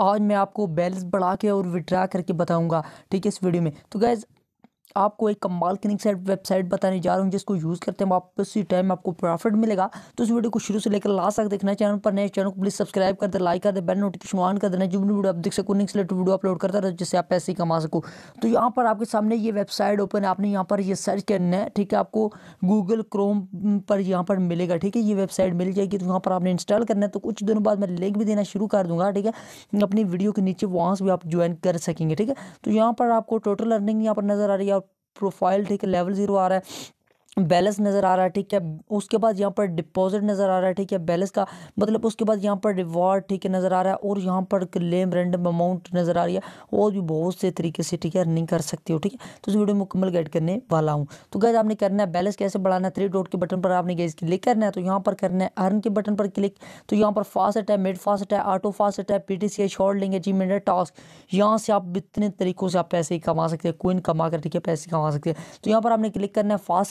आज मैं आपको बैलेंस बढ़ा के और विड्रा करके बताऊंगा ठीक है इस वीडियो में तो गैज़ आपको एक कमाल क्लिनिक साइड वेबसाइट बताने जा रहा हूँ जिसको यूज़ करते हैं आप उसी टाइम आपको प्रॉफिट मिलेगा तो इस वीडियो को शुरू से लेकर लास्ट तक देखना चैनल पर नए चैनल को प्लीज़ सब्सक्राइब कर दे लाइक कर दे बेल नोटिफिकेशन ऑन कर देना जो भी वीडियो आप देख सको नेक्स्ट लेटर वीडियो अपलोड करता रहे जिससे आप पैसे कमा सको तो यहाँ पर आपके सामने ये वेबसाइट ओपन है आपने यहाँ पर ये सर्च करना है ठीक है आपको गूगल क्रोम पर यहाँ पर मिलेगा ठीक है ये वेबसाइट मिल जाएगी तो यहाँ पर आपने इंस्टॉल करना है तो कुछ दिनों बाद मैं लिंक भी देना शुरू कर दूँगा ठीक है अपनी वीडियो के नीचे वहाँ से भी आप ज्वाइन कर सकेंगे ठीक है तो यहाँ पर आपको टोटल अर्निंग यहाँ पर नज़र आ रही है प्रोफाइल ठीक है लेवल ज़ीरो आ रहा है बैलेंस नज़र आ रहा है ठीक है उसके बाद यहाँ पर डिपॉजिट नज़र आ रहा है ठीक है बैलेंस का मतलब उसके बाद यहाँ पर रिवॉर्ड ठीक है नज़र आ रहा है और यहाँ पर क्लेम रेंडम अमाउंट नज़र आ रही है और भी बहुत से तरीके से ठीक है अर्निंग कर सकती हो ठीक है तो इस वीडियो मुकम्मल गाइड करने वाला हूँ तो गैज आपने करना है बैलेंस कैसे बढ़ाना है थ्री डॉट के बटन पर आपने गैस क्लिक करना है तो यहाँ पर करना है अर्न के बटन पर क्लिक तो यहाँ पर फास्ट है मिड फास्ट है ऑटो फास्ट है पी टी सी शॉर्ट लेंगे जी मिनट टास्क यहाँ से आप इतने तरीकों से आप पैसे कमा सकते हैं कोइन कमा कर ठीक है पैसे कमा सकते हैं तो यहाँ पर आपने क्लिक करना है फास्ट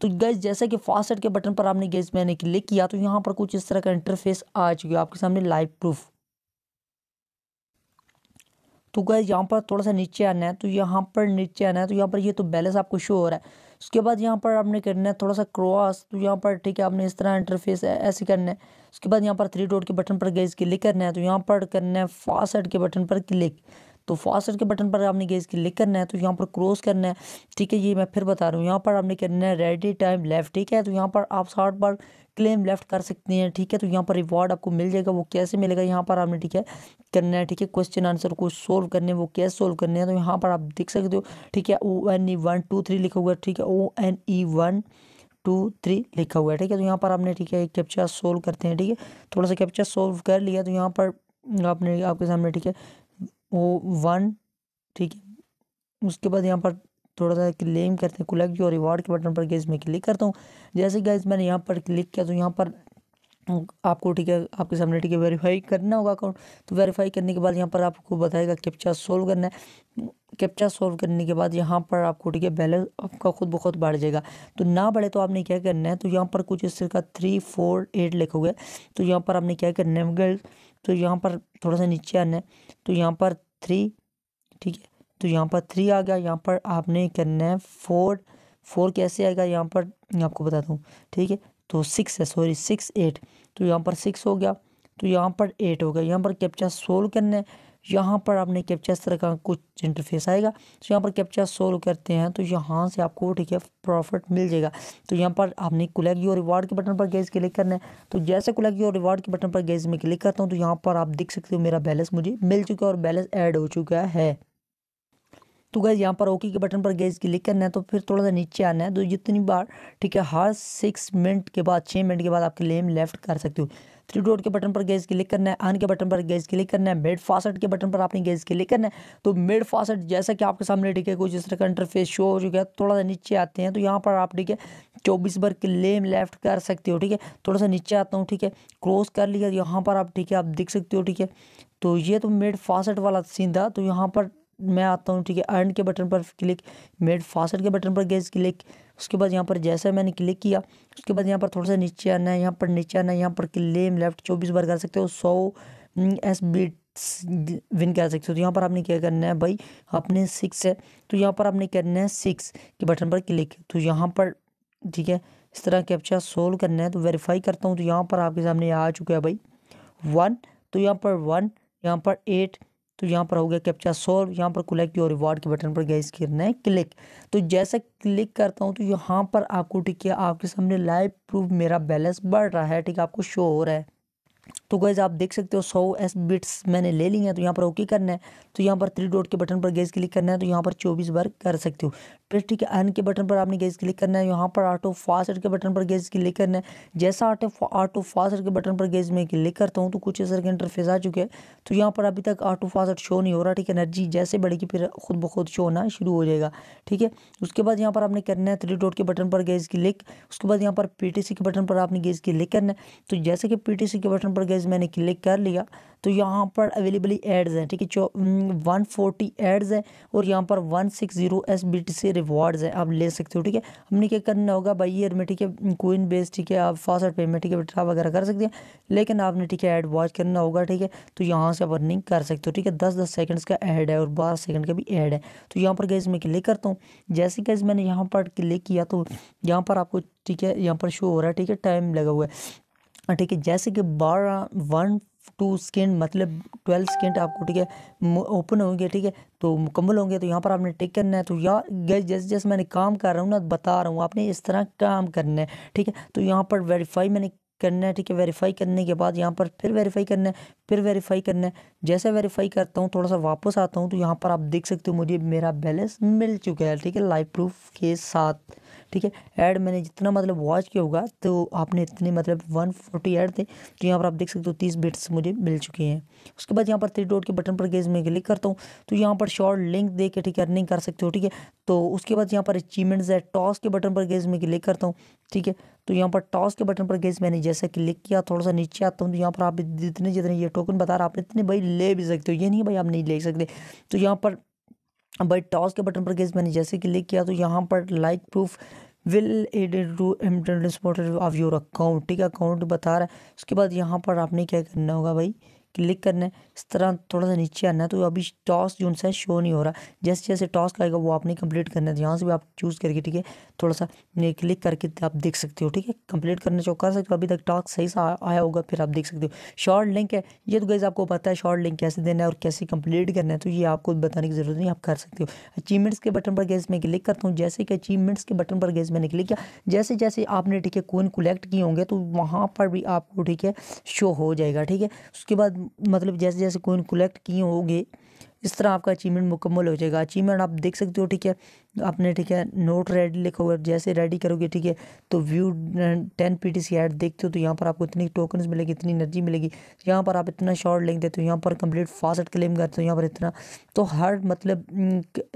तो गैस जैसा कि फास्ट सेट के बटन पर आपने गैस मैंने क्लिक किया तो यहाँ पर कुछ इस तरह का इंटरफेस आ चुका है आपके सामने लाइव प्रूफ तो गैस यहाँ पर थोड़ा सा नीचे आना है तो यहाँ पर नीचे आना है तो यहाँ पर ये तो बैलेंस आपको शो हो रहा है उसके बाद यहाँ पर आपने करना है थोड़ा सा क्रॉस तो यहाँ पर ठीक है आपने इस तरह इंटरफेस ऐसे करना है उसके बाद यहाँ पर थ्री डॉट के बटन पर गैस क्लिक करना है तो यहाँ पर करना है फास्ट के बटन पर क्लिक तो फास्टर के बटन पर आपने गैस क्लिक करना है तो यहाँ पर क्रॉस करना है ठीक है ये मैं फिर बता रहा हूँ यहाँ पर आपने करना है रेडी टाइम लेफ्ट ठीक है तो यहाँ पर आप शॉर्ट बार क्लेम लेफ्ट कर सकते हैं ठीक है तो यहाँ पर रिवॉर्ड आपको मिल जाएगा वो कैसे मिलेगा यहाँ पर आपने ठीक है करना है ठीक है क्वेश्चन आंसर को सोल्व करने वो कैसे सोल्व करने हैं तो यहाँ पर आप देख सकते हो ठीक है O N E one two three लिखा हुआ है ठीक है O N E one two three लिखा हुआ है ठीक है तो यहाँ पर आपने ठीक है कैप्चा सोल्व करते हैं ठीक है थोड़ा सा कैप्चा सोल्व कर लिया तो यहाँ पर आपने आपके सामने ठीक है ओ वन ठीक है उसके बाद यहाँ पर थोड़ा सा क्लेम करते हैं कुलेक्ट और रिवॉर्ड के बटन पर गैस मैं क्लिक करता हूँ जैसे गैस मैंने यहाँ पर क्लिक किया तो यहाँ पर आपको ठीक है आपके सामने ठीक है वेरीफाई करना होगा अकाउंट तो वेरीफाई करने के बाद यहाँ पर आपको बताएगा कैप्चा सोल्व करना है कैप्चा सोल्व करने के बाद यहाँ पर आपको ठीक है बैलेंस आपका खुद ब खुद बढ़ जाएगा तो ना बढ़े तो आपने क्या करना है तो यहाँ पर कुछ इस तरह का थ्री फोर एट लिखोगे तो यहाँ पर आपने क्या करना है गर्ल्स तो यहाँ पर थोड़ा सा नीचे आना है तो यहाँ पर थ्री ठीक है तो यहाँ पर थ्री आ गया यहाँ पर आपने करना है फोर फोर कैसे आएगा यहाँ पर मैं आपको बता दूँ ठीक है तो सिक्स है सॉरी सिक्स एट तो यहाँ पर सिक्स हो गया तो यहाँ पर एट हो गया यहाँ पर कैप्चा सोल्व करना है यहाँ पर आपने कैप्चा इस तरह का कुछ इंटरफेस आएगा तो यहाँ पर कैप्चा सोल्व करते हैं तो यहाँ से आपको ठीक है प्रॉफिट मिल जाएगा तो यहाँ पर आपने कुलैक और रिवार्ड के बटन पर गैस क्लिक करना है तो जैसे कुलैगी और रिवार्ड के बटन पर गैस में क्लिक करता हूँ तो यहाँ पर आप देख सकते हो मेरा बैलेंस मुझे मिल चुका है और बैलेंस ऐड हो चुका है तो गैस यहाँ पर ओके के बटन पर गैस क्लिक करना है तो फिर थोड़ा सा नीचे आना है तो जितनी बार ठीक है हर सिक्स मिनट के बाद छः मिनट के बाद आपके लेम लेफ्ट कर सकते हो थ्री डॉट के बटन पर गैस क्लिक करना है अन के बटन पर गैस क्लिक करना है मेड फासट के बटन पर आपने गैस क्लिक करना है तो मेड फासट जैसा कि आपके सामने ठीक है कुछ इस तरह का इंटरफेस शो हो चुका है थोड़ा सा नीचे आते हैं तो यहाँ पर आप ठीक है चौबीस बार लेम लेफ्ट कर सकते हो ठीक है थोड़ा सा नीचे आता हूँ ठीक है क्रॉस कर लिया यहाँ पर आप ठीक है आप देख सकते हो ठीक है तो ये तो मेड फासट वाला सीन था तो यहाँ पर मैं आता हूँ ठीक है अर्न के बटन पर क्लिक मेड फास्ट के बटन पर गैस क्लिक उसके बाद यहाँ पर जैसा मैंने क्लिक किया उसके बाद यहाँ पर थोड़ा सा नीचे आना है यहाँ पर नीचे आना है यहाँ पर क्लेम लेफ्ट चौबीस बार कर सकते हो सौ एस बीट विन कर सकते हो तो यहाँ पर आपने क्या करना है भाई आपने सिक्स है तो यहाँ पर आपने करना है सिक्स के बटन पर क्लिक तो यहाँ पर ठीक है इस तरह कैप्चा सोल्व करना है तो वेरीफाई करता हूँ तो यहाँ पर आपके सामने आ चुका है भाई वन तो यहाँ पर वन यहाँ पर एट तो यहाँ पर हो गया कैप्चा सॉल्व यहाँ पर कलेक्ट योर रिवार्ड के बटन पर गए करना है क्लिक तो जैसा क्लिक करता हूँ तो यहाँ पर आपको ठीक है आपके सामने लाइव प्रूफ मेरा बैलेंस बढ़ रहा है ठीक है आपको शो हो रहा है तो गैज़ आप देख सकते हो सौ एस बिट्स मैंने ले ली हैं तो यहाँ पर ओके करना है तो यहाँ पर थ्री डॉट के बटन पर गैस क्लिक करना है तो यहाँ पर चौबीस बार कर सकते हो पेस्ट्री के एन के बटन पर आपने गैस क्लिक करना है यहाँ पर आटो फास्ट के बटन पर गैस क्लिक करना है जैसा आटो आटो फास्ट के बटन पर गैस में क्लिक करता हूँ तो कुछ असर के इंटरफेस आ चुके हैं तो यहाँ पर अभी तक आटो फास्ट शो नहीं हो रहा ठीक है एनर्जी जैसे बढ़ेगी फिर खुद ब खुद शो होना शुरू हो जाएगा ठीक है उसके बाद यहाँ पर आपने करना है थ्री डॉट के बटन पर गैस क्लिक उसके बाद यहाँ पर पी के बटन पर आपने गैस क्लिक करना है तो जैसे कि पी के बटन पर गैस एड्स मैंने क्लिक कर लिया तो यहाँ पर अवेलेबली एड्स हैं ठीक है चौ वन फोर्टी एड्स हैं और यहाँ पर one six zero S B T C rewards हैं आप ले सकते हो ठीक है हमने क्या करना होगा भाई ईयर में ठीक है कोइन बेस ठीक है आप फास्ट पेमेंट ठीक है विड्रा वगैरह कर सकते हैं लेकिन आपने ठीक है एड वॉच करना होगा ठीक है तो यहाँ से आप अर्निंग कर सकते हो ठीक है दस दस सेकेंड्स का एड है और बारह सेकेंड का भी एड है तो यहाँ पर गैस मैं क्लिक करता हूँ जैसे गैस मैंने यहाँ पर क्लिक किया तो यहाँ पर आपको ठीक है यहाँ पर शो हो रहा है ठीक है टाइम लगा हुआ है हाँ, ठीक है जैसे कि बारह वन टू स्किन मतलब ट्वेल्व स्किन आपको ठीक है ओपन होंगे ठीक है तो मुकम्मल होंगे तो यहाँ पर आपने टिक करना है तो या गैस जैसे जैसे मैंने काम कर रहा हूँ ना बता रहा हूँ आपने इस तरह काम करना है ठीक है तो यहाँ पर वेरीफाई मैंने करना है ठीक है वेरीफाई करने के बाद यहाँ पर फिर वेरीफाई करना है फिर वेरीफाई करना है जैसे वेरीफाई करता हूँ थोड़ा सा वापस आता हूँ तो यहाँ पर आप देख सकते हो मुझे मेरा बैलेंस मिल चुका है ठीक है लाइव प्रूफ के साथ ठीक है ऐड मैंने जितना मतलब वॉच किया होगा तो आपने इतने मतलब वन फोर्टी ऐड थे तो यहाँ पर आप देख सकते हो तीस बिट्स मुझे मिल चुके हैं उसके बाद यहाँ पर थ्री डॉट के बटन पर गेज में क्लिक करता हूँ तो यहाँ पर शॉर्ट लिंक दे के ठीक है अर्निंग कर सकते हो ठीक है तो उसके बाद यहाँ पर अचीवमेंट्स है टॉस के बटन पर गेज में क्लिक करता हूँ ठीक है तो यहाँ पर टॉस के बटन पर गैस मैंने जैसा क्लिक किया थोड़ा सा नीचे आता हूँ तो यहाँ पर आप जितने जितने ये टोकन बता रहा आप इतने भाई ले भी सकते हो ये नहीं भाई आप नहीं ले सकते तो यहाँ पर भाई टॉस के बटन पर गैस मैंने जैसे क्लिक किया तो यहाँ पर like proof will added to empty of your account ठीक है अकाउंट बता रहा है उसके बाद यहाँ पर आपने क्या करना होगा भाई क्लिक करना है इस तरह थोड़ा सा नीचे आना है तो अभी टॉस जो उनसे शो नहीं हो रहा जैसे जैसे टॉस आएगा वो आपने कंप्लीट करना है यहाँ से भी आप चूज़ करके ठीक है थोड़ा सा क्लिक करके तो आप देख सकते हो ठीक है कंप्लीट करना चाहो कर सकते हो अभी तक टॉस सही से आया होगा फिर आप देख सकते हो शॉर्ट लिंक है ये तो गैस आपको पता है शॉर्ट लिंक कैसे देना है और कैसे कंप्लीट करना है तो ये आपको बताने की ज़रूरत नहीं आप कर सकते हो अचीवमेंट्स के बटन पर गैस मैं क्लिक करता हूँ जैसे कि अचीवमेंट्स के बटन पर गैस मैंने क्लिक किया जैसे जैसे आपने ठीक है कोइन कलेक्ट किए होंगे तो वहाँ पर भी आपको ठीक है शो हो जाएगा ठीक है उसके बाद मतलब जैसे जैसे कोइन कलेक्ट किए होंगे इस तरह आपका अचीवमेंट मुकम्मल हो जाएगा अचीवमेंट आप देख सकते हो ठीक है आपने ठीक है नोट रेडी लिखा हुआ है जैसे रेडी करोगे ठीक है तो view ten P T C ad देखते हो तो यहाँ पर आपको इतनी टोकन्स मिलेगी इतनी एनर्जी मिलेगी यहाँ पर आप इतना शॉर्ट लेंगे देते हो यहाँ पर कंप्लीट फास्ट क्लेम करते हो यहाँ पर इतना तो हर मतलब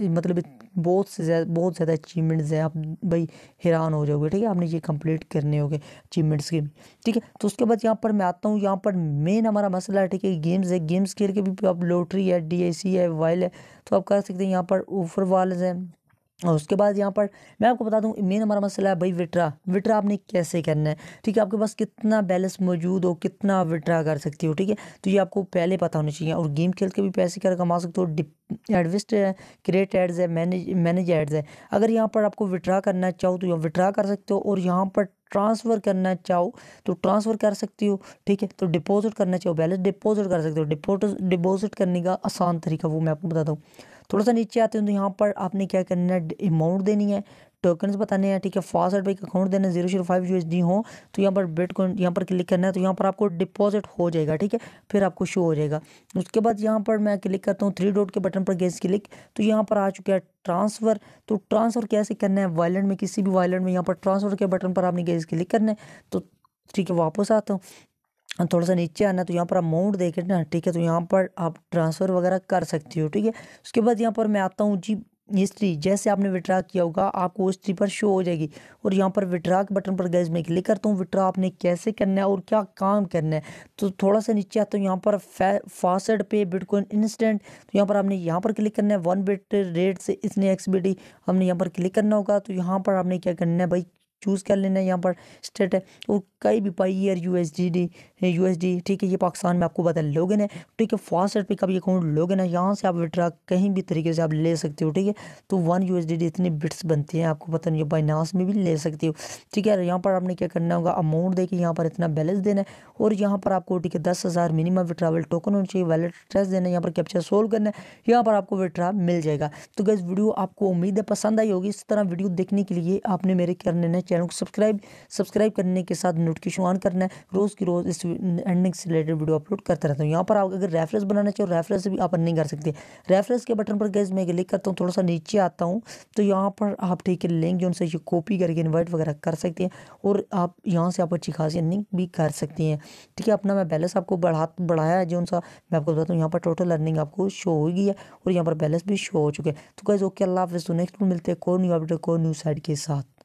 मतलब बहुत से ज़्यादा बहुत ज़्यादा अचीवमेंट्स हैं आप भाई हैरान हो जाओगे ठीक है आपने ये कंप्लीट करने होंगे अचीवमेंट्स के ठीक है तो उसके बाद यहाँ पर मैं आता हूँ यहाँ पर मेन हमारा मसला है ठीक है गेम्स है गेम्स खेल के भी आप लॉटरी है डी है वाइल है तो आप कह सकते हैं यहाँ पर ऊपर वाल्स हैं और उसके बाद यहाँ पर मैं आपको बता दूँ मेन हमारा मसला है भाई विड्रा विड्रा आपने कैसे करना है ठीक है आपके पास कितना बैलेंस मौजूद हो कितना आप विड्रा कर सकती हो ठीक है तो ये आपको पहले पता होना चाहिए और गेम खेल के भी पैसे कर कमा सकते हो एडविस्ट है क्रिएट एड्स है मैनेज मैनेज एड्स है अगर यहाँ पर आपको विड्रा करना चाहो तो यहाँ विड्रा कर सकते हो और यहाँ पर ट्रांसफ़र करना चाहो तो ट्रांसफ़र कर सकती हो ठीक है तो डिपॉजिट करना चाहो बैलेंस डिपॉजिट कर सकते हो डिपोज़िट डिपॉजिट करने का आसान तरीका वो मैं आपको बताता हूँ थोड़ा सा नीचे आते हैं तो यहाँ पर आपने क्या करना है अमाउंट देनी है टोकन्स बताने हैं ठीक है फास्ट एडवाइक अकाउंट देना जीरो जीरो फाइव यू हो तो यहाँ पर बिटकॉइन यहाँ पर क्लिक करना है तो यहाँ पर आपको डिपॉजिट हो जाएगा ठीक है फिर आपको शो हो जाएगा उसके बाद यहाँ पर मैं क्लिक करता हूँ थ्री डॉट के बटन पर गैस क्लिक तो यहाँ पर आ चुका है ट्रांसफ़र तो ट्रांसफ़र कैसे करना है वॉलेट में किसी भी वॉलेट में यहाँ पर ट्रांसफ़र के बटन पर आपने गैस क्लिक करना है तो ठीक है वापस आता हूँ थोड़ा सा नीचे आना तो यहाँ पर अमाउंट देकर ना ठीक है तो यहाँ पर आप ट्रांसफ़र वगैरह कर सकते हो ठीक है उसके बाद यहाँ पर मैं आता हूँ जी हिस्ट्री जैसे आपने विड्रा किया होगा आपको हिस्ट्री पर शो हो जाएगी और यहाँ पर विड्रा के बटन पर गैस में क्लिक करता हूँ विड्रा आपने कैसे करना है और क्या काम करना है तो थोड़ा सा नीचे आता हूँ यहाँ पर फासड पे बिटकॉइन इंस्टेंट तो यहाँ पर आपने यहाँ पर क्लिक करना है वन बिट रेट से इसने एक्स हमने यहाँ पर क्लिक करना होगा तो यहाँ पर आपने क्या करना है भाई चूज़ कर लेना है यहाँ पर स्टेट है और कई भी पाई ईयर यू एस डी यू ठीक है ये पाकिस्तान में आपको पता है लोगन है ठीक है फास्ट पिकअप ये अकाउंट लोगन है यहाँ से आप विड्रा कहीं भी तरीके से आप ले सकते हो ठीक है तो वन यू इतनी बिट्स बनती हैं आपको पता नहीं बाइनास में भी ले सकते हो ठीक है यहाँ पर आपने क्या करना होगा अमाउंट दे के यहाँ पर इतना बैलेंस देना है और यहाँ पर आपको ठीक है दस हज़ार मिनिमम विड्रावल टोकन होना चाहिए वैलेट एड्रेस देना है यहाँ पर कैप्चर सोल्व करना है यहाँ पर आपको विड्रा मिल जाएगा तो गैस वीडियो आपको उम्मीद है पसंद आई होगी इस तरह वीडियो देखने के लिए आपने मेरे करने नए चैनल को सब्सक्राइब सब्सक्राइब करने के साथ नोटिफिकेशन ऑन करना है रोज़ की रोज़ इस अर्निंग से रिलेटेड वीडियो अपलोड करता रहता हूँ यहाँ पर आप अगर रेफरेंस बनाना चाहो रेफरेंस भी आप अर्निंग कर सकते हैं रेफरेंस के बटन पर गैस मैं क्लिक करता हूँ थोड़ा सा नीचे आता हूँ तो यहाँ पर आप ठीक है लिंक जो उनसे कॉपी करके इन्वर्ट वगैरह कर सकते हैं और आप यहाँ से आप अच्छी खासी अर्निंग भी कर सकते हैं ठीक है अपना मैं बैलेंस आपको बढ़ा बढ़ाया जो उनसा मैं आपको बताता हूँ यहाँ पर टोटल अर्निंग आपको शो हो गई है और यहाँ पर बैलेंस भी शो हो चुके हैं तो गैस ओके अल्लाह हाफिज़ तो नेक्स्ट मिलते हैं कोई न्यू अपडेट कोई न्यू साइड के साथ